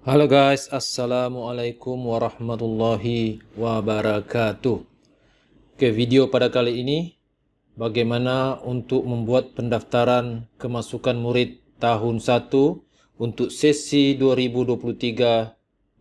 Halo guys, Assalamualaikum warahmatullahi wabarakatuh Oke, video pada kali ini Bagaimana untuk membuat pendaftaran kemasukan murid tahun 1 Untuk sesi 2023-2024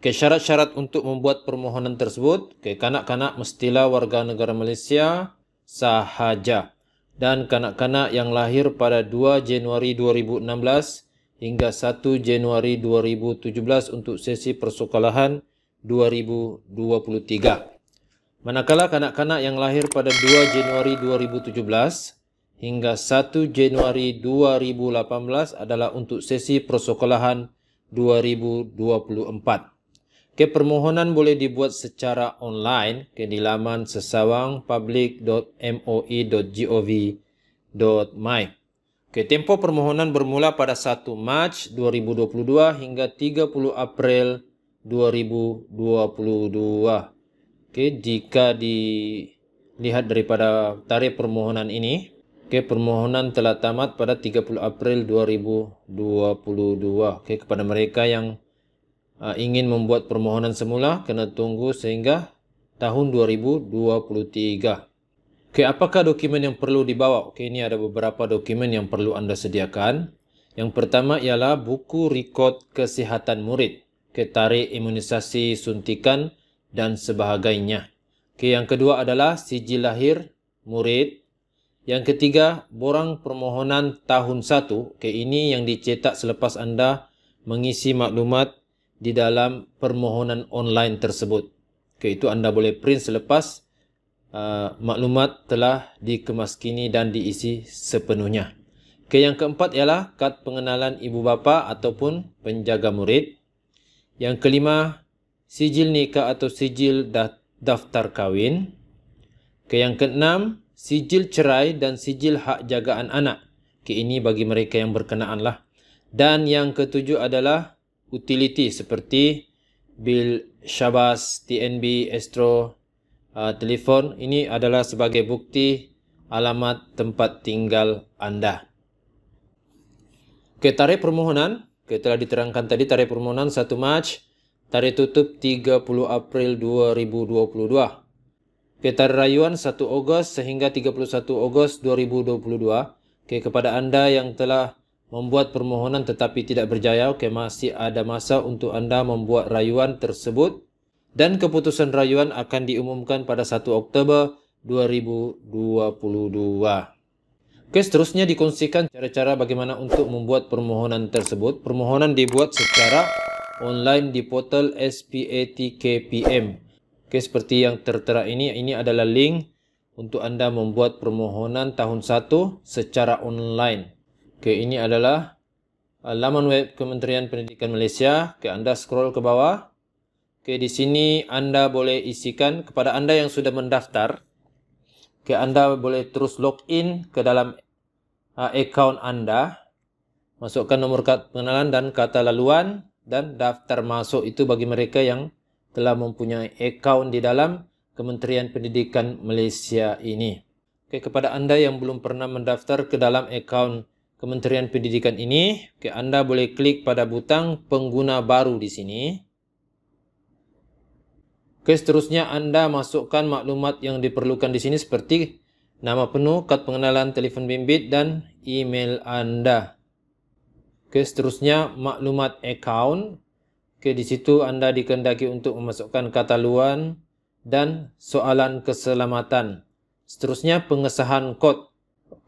Oke, syarat-syarat untuk membuat permohonan tersebut Oke, kanak-kanak mestilah warga negara Malaysia sahaja Dan kanak-kanak yang lahir pada 2 Januari 2016 hingga 1 Januari 2017 untuk sesi persekolahan 2023. Manakala kanak-kanak yang lahir pada 2 Januari 2017 hingga 1 Januari 2018 adalah untuk sesi persekolahan 2024. Ke permohonan boleh dibuat secara online ke di laman sesawangpublic.moe.gov.my. Okay, tempoh permohonan bermula pada 1 Mac 2022 hingga 30 April 2022. Okay, jika dilihat daripada tarikh permohonan ini, okay, permohonan telah tamat pada 30 April 2022. Okay, kepada mereka yang uh, ingin membuat permohonan semula, kena tunggu sehingga tahun 2023. Okey, apakah dokumen yang perlu dibawa? Okey, ini ada beberapa dokumen yang perlu anda sediakan. Yang pertama ialah buku rekod kesihatan murid, ketarik imunisasi suntikan dan sebahagainya. Okey, yang kedua adalah sijil lahir murid. Yang ketiga, borang permohonan tahun 1. Okey, ini yang dicetak selepas anda mengisi maklumat di dalam permohonan online tersebut. Okey, itu anda boleh print selepas uh, maklumat telah dikemaskini dan diisi sepenuhnya. Ke yang keempat ialah kad pengenalan ibu bapa ataupun penjaga murid. Yang kelima, sijil nikah atau sijil da daftar kahwin. Ke yang keenam, sijil cerai dan sijil hak jagaan anak. Ke ini bagi mereka yang berkenaan lah. Dan yang ketujuh adalah utiliti seperti bil syabas, TNB, estro, uh, telefon ini adalah sebagai bukti alamat tempat tinggal anda. Okay, tarikh permohonan. Okay, telah diterangkan tadi tarikh permohonan 1 Mac. tarikh tutup 30 April 2022. Okay, tarik rayuan 1 Ogos sehingga 31 Ogos 2022. Okay, kepada anda yang telah membuat permohonan tetapi tidak berjaya, okay, masih ada masa untuk anda membuat rayuan tersebut dan keputusan rayuan akan diumumkan pada 1 Oktober 2022. Oke, seterusnya dikongsikan cara-cara bagaimana untuk membuat permohonan tersebut. Permohonan dibuat secara online di portal SPATKPM. Oke, seperti yang tertera ini, ini adalah link untuk anda membuat permohonan tahun 1 secara online. Oke, ini adalah laman web Kementerian Pendidikan Malaysia. Oke, anda scroll ke bawah. Okay, di sini anda boleh isikan kepada anda yang sudah mendaftar. Okay, anda boleh terus log in ke dalam uh, akaun anda. Masukkan nombor kad pengenalan dan kata laluan dan daftar masuk itu bagi mereka yang telah mempunyai akaun di dalam Kementerian Pendidikan Malaysia ini. Okay, kepada anda yang belum pernah mendaftar ke dalam akaun Kementerian Pendidikan ini, okay, anda boleh klik pada butang pengguna baru di sini. Okey, seterusnya anda masukkan maklumat yang diperlukan di sini seperti nama penuh, kad pengenalan, telefon bimbit dan email anda. Okey, seterusnya maklumat account. Okey, di situ anda dikendaki untuk memasukkan kata luan dan soalan keselamatan. Seterusnya pengesahan kod.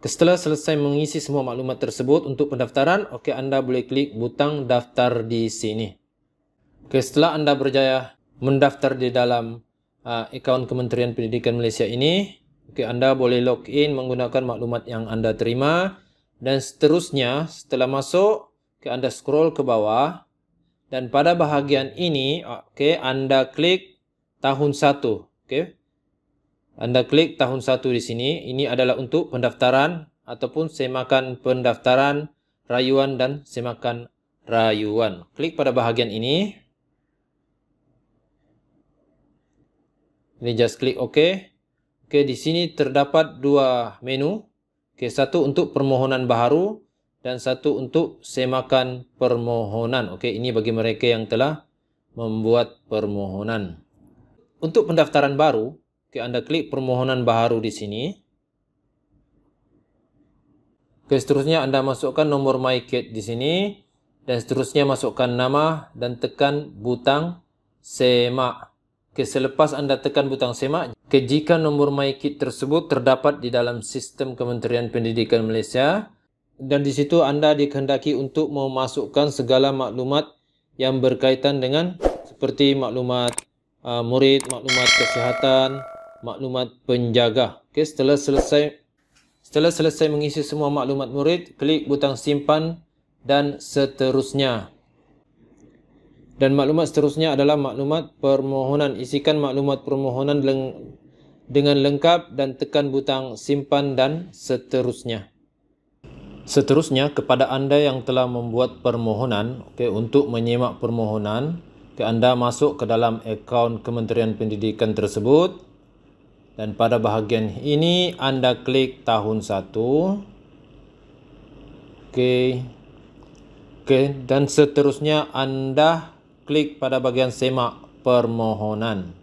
Setelah selesai mengisi semua maklumat tersebut untuk pendaftaran, okey anda boleh klik butang daftar di sini. Okey, setelah anda berjaya mendaftar di dalam uh, akaun Kementerian Pendidikan Malaysia ini. Okey, anda boleh log in menggunakan maklumat yang anda terima dan seterusnya setelah masuk, okay, anda scroll ke bawah dan pada bahagian ini, okey, anda klik tahun 1, okey. Anda klik tahun 1 di sini. Ini adalah untuk pendaftaran ataupun semakan pendaftaran rayuan dan semakan rayuan. Klik pada bahagian ini. Ini just klik OK. OK, di sini terdapat dua menu. OK, satu untuk permohonan baru dan satu untuk semakan permohonan. OK, ini bagi mereka yang telah membuat permohonan. Untuk pendaftaran baru, OK, anda klik permohonan baru di sini. OK, seterusnya anda masukkan nombor MyKit di sini. Dan seterusnya masukkan nama dan tekan butang semak. Okay, selepas anda tekan butang semak, okay, nombor MyKit tersebut terdapat di dalam sistem Kementerian Pendidikan Malaysia dan di situ anda dikehendaki untuk memasukkan segala maklumat yang berkaitan dengan seperti maklumat uh, murid, maklumat kesihatan, maklumat penjaga. Okay, setelah selesai setelah selesai mengisi semua maklumat murid, klik butang simpan dan seterusnya dan maklumat seterusnya adalah maklumat permohonan isikan maklumat permohonan leng dengan lengkap dan tekan butang simpan dan seterusnya seterusnya kepada anda yang telah membuat permohonan okay, untuk menyimak permohonan ke anda masuk ke dalam akaun Kementerian Pendidikan tersebut dan pada bahagian ini anda klik tahun 1 okay, okay dan seterusnya anda klik pada bagian semak permohonan.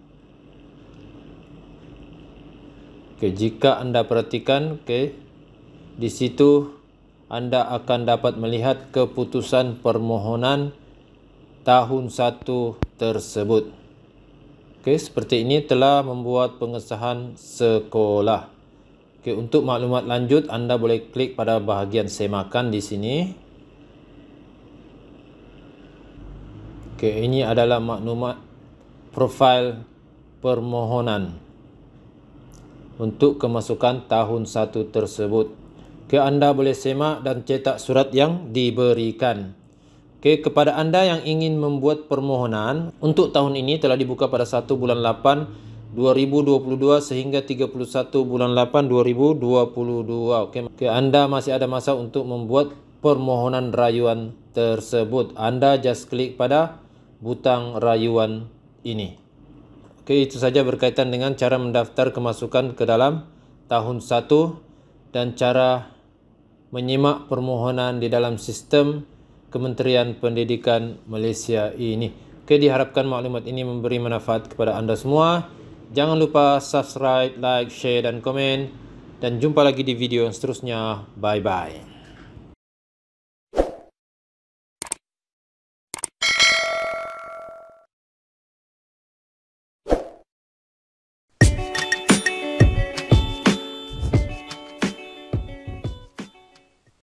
Okay, jika anda perhatikan, okay, Di situ anda akan dapat melihat keputusan permohonan tahun 1 tersebut. Okay, seperti ini telah membuat pengesahan sekolah. Okay, untuk maklumat lanjut anda boleh klik pada bahagian semakan di sini. Okey, ini adalah maklumat profil permohonan untuk kemasukan tahun 1 tersebut. Okey, anda boleh semak dan cetak surat yang diberikan. Okey, kepada anda yang ingin membuat permohonan untuk tahun ini telah dibuka pada 1 bulan 8 2022 sehingga 31 bulan 8 2022. Okey, okay, anda masih ada masa untuk membuat permohonan rayuan tersebut. Anda just klik pada butang rayuan ini. Okey, itu saja berkaitan dengan cara mendaftar kemasukan ke dalam tahun 1 dan cara menyimak permohonan di dalam sistem Kementerian Pendidikan Malaysia ini. Okey, diharapkan maklumat ini memberi manfaat kepada anda semua. Jangan lupa subscribe, like, share dan komen. Dan jumpa lagi di video yang seterusnya. Bye-bye.